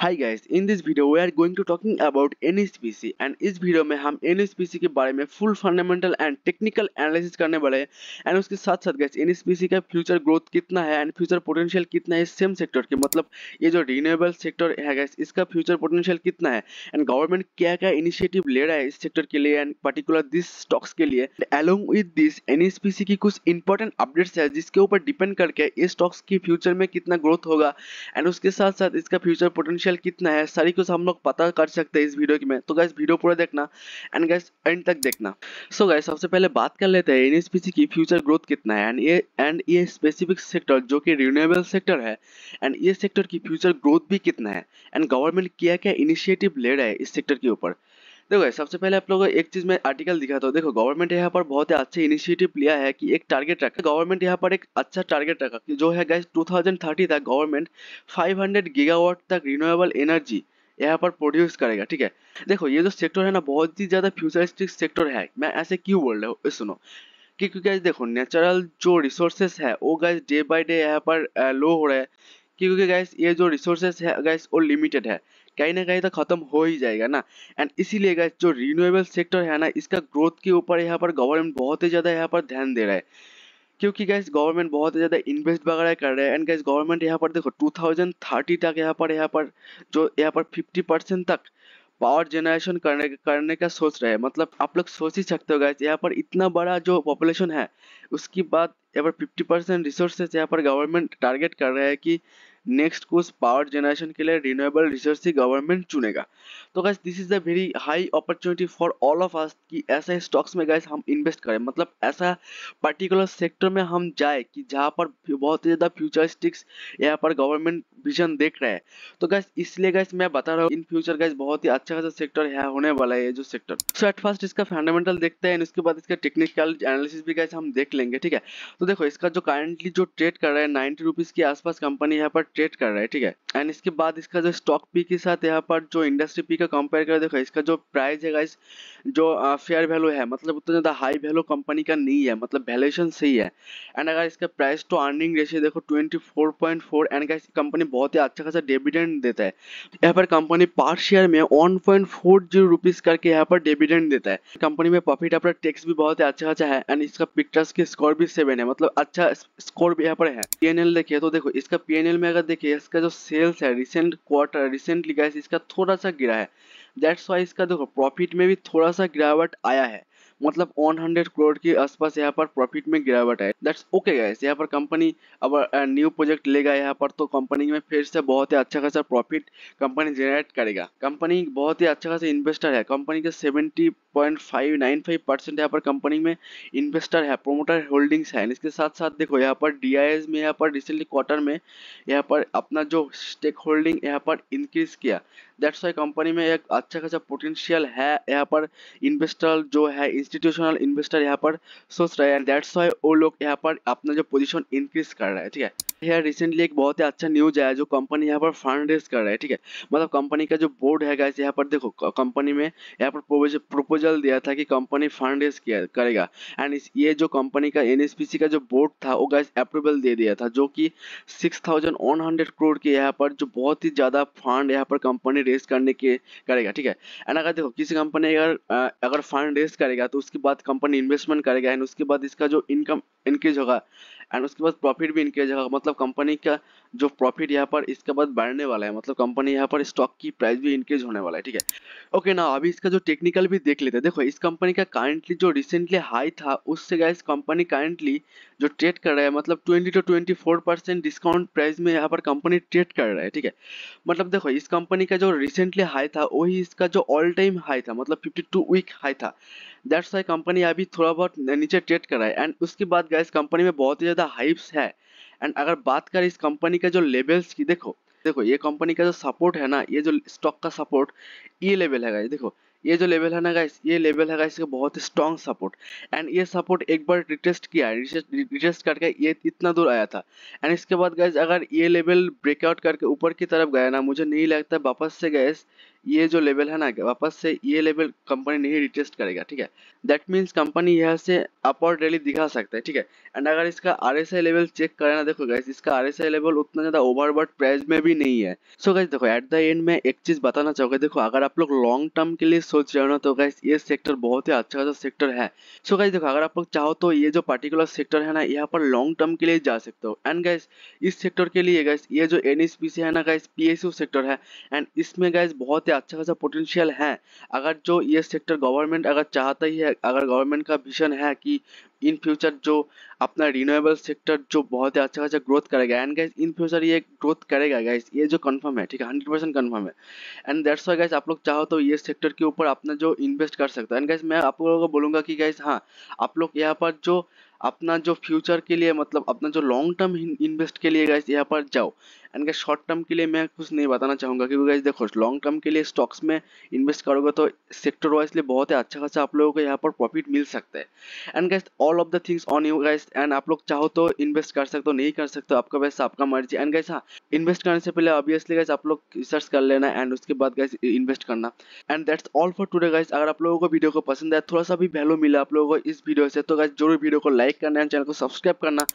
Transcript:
hi guys in this video we are going to talking about NSPC and इस video में हम N के बारे में full fundamental and technical analysis करने वाले हैं एंड उसके साथ साथ गाइस एन का फ्यूचर ग्रोथ कितना है एंड फ्यूचर पोटेंशियल कितना है सेम सेक्टर के मतलब ये जो रिन्यूएबल सेक्टर है गाइस इसका फ्यूचर पोटेंशियल कितना है एंड गवर्नमेंट क्या क्या इनिशिएटिव ले रहा है इस सेक्टर के लिए एंड पर्टिकुलर दिस स्टॉक्स के लिए अलोंग विद दिस एन की कुछ इंपॉर्टेंट अपडेट्स है जिसके ऊपर डिपेंड करके इस स्टॉक्स की फ्यूचर में कितना ग्रोथ होगा एंड उसके साथ साथ इसका फ्यूचर पोटेंशियल पोटेंशियल कितना है सारी कुछ हम लोग पता कर सकते हैं इस वीडियो की में तो गैस वीडियो पूरा देखना एंड गैस एंड तक देखना सो so गैस सबसे पहले बात कर लेते हैं एनएसपीसी की फ्यूचर ग्रोथ कितना है एंड ये एंड ये स्पेसिफिक सेक्टर जो कि रिन्यूएबल सेक्टर है एंड ये सेक्टर की फ्यूचर ग्रोथ भी कितना है एंड गवर्नमेंट क्या क्या इनिशिएटिव ले रहा है इस सेक्टर के ऊपर देखो सबसे पहले आप लोग एक चीज में आर्टिकल दिखाता हूँ देखो गवर्नमेंट यहाँ पर बहुत ही अच्छे इनिशिएटिव लिया है कि एक टारगेट रखा गवर्नमेंट यहाँ पर एक अच्छा टारगेट रखा कि जो है गैस 2030 तक गवर्नमेंट 500 गीगावाट तक रिन्यूएबल एनर्जी यहाँ पर प्रोड्यूस करेगा ठीक है देखो ये जो सेक्टर है ना बहुत ही ज्यादा फ्यूचरिस्टिक सेक्टर है मैं ऐसे क्यों बोल रहा हूँ सुनो कि क्योंकि गैस देखो नेचुरल जो रिसोर्सेस है वो गैस डे बाई डे यहाँ पर लो हो रहा है क्योंकि गैस ये जो रिसोर्सेस है गैस वो लिमिटेड है कहीं ना कहीं तो खत्म हो ही जाएगा ना एंड इसीलिए जो रिन्यूएबल सेक्टर है ना इसका ग्रोथ के ऊपर यहाँ पर गवर्नमेंट बहुत ही ज़्यादा यहाँ पर ध्यान दे रहा है क्योंकि गैस गवर्नमेंट बहुत ही ज़्यादा इन्वेस्ट वगैरह कर रहे हैं एंड गैस गवर्नमेंट यहाँ पर देखो 2030 तक यहाँ पर यहाँ पर जो यहाँ पर 50 परसेंट तक पावर जनरेशन करने करने का सोच रहे हैं मतलब आप लोग सोच ही सकते हो गैस यहाँ पर इतना बड़ा जो पॉपुलेशन है उसकी बात यहाँ पर फिफ्टी परसेंट रिसोर्सेज यहाँ पर गवर्नमेंट टारगेट कर रहे हैं कि नेक्स्ट कोर्स पावर जनरेशन के लिए रिन्यूएबल रिसोर्स ही गवर्नमेंट चुनेगा तो guys this is a very high opportunity for all of us कि ऐसे स्टॉक्स में गैस हम इन्वेस्ट करें मतलब ऐसा पर्टिकुलर सेक्टर में हम जाए कि जहाँ पर बहुत ही ज़्यादा फ्यूचरिस्टिक्स यहाँ पर गवर्नमेंट विजन देख रहे हैं तो गैस इसलिए गैस मैं बता रहा हूँ इन फ्यूचर गैस बहुत ही अच्छा खासा सेक्टर है होने वाला है जो सेक्टर सो एट फर्स्ट इसका फंडामेंटल देखते हैं उसके बाद इसका टेक्निकल एनालिसिस भी गैस हम देख लेंगे ठीक है तो देखो इसका जो करंटली जो ट्रेड कर रहा है नाइन्टी रुपीज़ के आसपास कंपनी यहाँ पर ट्रेड कर रहा है ठीक है एंड इसके बाद इसका जो स्टॉक पी के साथ यहाँ पर जो इंडस्ट्री पी का कंपेयर कर देखो इसका जो प्राइस है गाइस जो फेयर वैल्यू है मतलब उतना ज़्यादा हाई वैल्यू कंपनी का नहीं है मतलब वैल्यूएशन सही है एंड अगर इसका प्राइस टू अर्निंग रेशियो देखो 24.4 एंड गाइस कंपनी बहुत ही अच्छा खासा डिविडेंड देता है यहाँ पर कंपनी पर शेयर में one point four zero rupees करके यहाँ पर डिविडेंड देता है कंपनी में प्रॉफिट आफ्टर टैक्स भी बहुत ही अच्छा खासा है एंड इसका पिक्चर्स के स्कोर भी सेवन है मतलब अच्छा स्कोर भी यहाँ पर है पी देखिए तो देखो इसका पी में अगर देखिए इसका जो सेल्स है रिसेंट क्वार्टर रिसेंटली गाइस इसका थोड़ा सा गिरा है दैट्स वाई इसका देखो प्रॉफिट में भी थोड़ा सा गिरावट आया है मतलब 100 करोड़ के आसपास यहाँ पर प्रॉफिट में गिरावट है दैट्स ओके गाइस यहाँ पर कंपनी अब न्यू प्रोजेक्ट लेगा यहाँ पर तो कंपनी में फिर से बहुत ही अच्छा खासा प्रॉफिट कंपनी जनरेट करेगा कंपनी बहुत ही अच्छा खासा इन्वेस्टर है कंपनी के seventy point five nine five percent यहाँ पर कंपनी में इन्वेस्टर है प्रोमोटर होल्डिंग्स है इसके साथ साथ देखो यहाँ पर डी में यहाँ पर रिसेंटली क्वार्टर में यहाँ पर अपना जो स्टेक होल्डिंग यहाँ पर इंक्रीज किया दैट्स वाई कंपनी में एक अच्छा खासा पोटेंशियल है यहाँ पर इन्वेस्टर जो है इंस्टीट्यूशनल इन्वेस्टर यहाँ पर सोच रहे हैं दैट्स वाई वो लोग यहाँ पर अपना जो पोजिशन इंक्रीज कर रहे हैं ठीक है यार रिसेंटली एक बहुत ही अच्छा न्यूज आया जो कंपनी यहाँ पर फंड रेज कर रहा है ठीक है मतलब कंपनी का जो बोर्ड है गाइस यहाँ पर देखो कंपनी में यहाँ पर प्रपोजल दिया था कि कंपनी फंड रेज किया करेगा एंड ये जो कंपनी का एनएसपीसी का जो बोर्ड था वो गाइस अप्रूवल दे दिया था जो कि हंड्रेड करोड़ के यहाँ पर जो बहुत ही ज्यादा फंड यहाँ पर कंपनी रेस करने के करेगा ठीक है एंड अगर देखो किसी कंपनी अगर अगर फंड रेस करेगा तो उसके बाद कंपनी इन्वेस्टमेंट करेगा एंड उसके बाद इसका जो इनकम इंक्रीज होगा एंड उसके बाद प्रॉफिट भी इंक्रीज होगा मतलब कंपनी का जो प्रॉफिट यहाँ पर इसके बाद बढ़ने वाला है मतलब कंपनी यहाँ पर स्टॉक की प्राइस भी इंक्रीज होने वाला है ठीक है ओके ना अभी इसका जो टेक्निकल भी देख लेते हैं देखो इस कंपनी का करंटली जो रिसेंटली हाई था उससे गए कंपनी करंटली जो ट्रेड कर रहा है मतलब 20 टू 24 परसेंट डिस्काउंट प्राइस में यहाँ पर कंपनी ट्रेड कर रहा है ठीक है मतलब देखो इस कंपनी का जो रिसेंटली हाई था वही इसका जो ऑल टाइम हाई था मतलब 52 वीक हाई था दैट्स वाई कंपनी अभी थोड़ा बहुत नीचे ट्रेड कर रहा है एंड उसके बाद गैस कंपनी में बहुत ही ज़्यादा हाइप्स है एंड अगर बात करें इस कंपनी का जो लेवल्स की देखो देखो ये कंपनी का जो सपोर्ट है ना ये जो स्टॉक का सपोर्ट ये लेवल है देखो ये जो लेवल है ना गाइस ये लेवल है गाइस का बहुत स्ट्रॉन्ग सपोर्ट एंड ये सपोर्ट एक बार रिटेस्ट किया रिटेस्ट करके ये इतना दूर आया था एंड इसके बाद गाइस अगर ये लेवल ब्रेकआउट करके ऊपर की तरफ गया ना मुझे नहीं लगता वापस से गैस ये जो लेवल है ना वापस से ये लेवल कंपनी नहीं रिटेस्ट करेगा ठीक है दैट मीन्स कंपनी यहाँ से अपर डेली दिखा सकता है ठीक है एंड अगर इसका R S I level check करें ना देखो गैस इसका आर एस आई लेवल उतना ज्यादा ओवरबर्ड प्राइस में भी नहीं है सो so, गैस देखो एट द एंड में एक चीज बताना चाहोगे देखो अगर आप लोग लॉन्ग टर्म के लिए सोच रहे हो ना तो गैस ये सेक्टर बहुत ही अच्छा खासा सेक्टर है सो so, गैस देखो अगर आप लोग चाहो तो ये जो पर्टिकुलर सेक्टर है ना यहाँ पर लॉन्ग टर्म के लिए जा सकते हो एंड गैस इस सेक्टर के लिए गैस ये जो एन है ना गैस पी सेक्टर है एंड इसमें गैस बहुत ही अच्छा खासा पोटेंशियल है अगर जो ये सेक्टर गवर्नमेंट अगर चाहता ही है अगर गवर्नमेंट का विजन है कि इन फ्यूचर जो अपना रिन्यूएबल सेक्टर जो बहुत ही अच्छा खासा ग्रोथ करेगा एंड गाइज इन फ्यूचर ये ग्रोथ करेगा गाइज ये जो कंफर्म है ठीक है हंड्रेड परसेंट कन्फर्म है एंड दैट्स वाई गाइज आप लोग चाहो तो ये सेक्टर के ऊपर अपना जो इन्वेस्ट कर सकते हो एंड गाइज मैं आप लोगों को बोलूंगा कि गाइज हाँ आप लोग यहाँ पर जो अपना जो फ्यूचर के लिए मतलब अपना जो लॉन्ग टर्म इन्वेस्ट के लिए गाइज यहाँ पर जाओ एंड गैस शॉर्ट टर्म के लिए मैं कुछ नहीं बताना चाहूँगा क्योंकि गाइज देखो लॉन्ग टर्म के लिए स्टॉक्स में इन्वेस्ट करोगे तो सेक्टर वाइज लिए बहुत ही अच्छा खासा आप लोगों को यहाँ पर प्रॉफिट मिल सकता है and guys all of the things on you guys and आप लोग चाहो तो इन्वेस्ट कर सकते हो नहीं कर सकते आपका वैसे आपका मर्जी एंड गैस हाँ इन्वेस्ट करने से पहले ऑब्वियसली गैस आप लोग रिसर्च कर लेना एंड उसके बाद गैस इन्वेस्ट करना and that's all for today guys अगर आप लोगों को वीडियो को पसंद आया थोड़ा सा भी वैल्यू मिला आप लोगों को इस वीडियो से तो गाइज जरूर वीडियो को लाइक करना एंड चैनल को सब्सक्राइब करना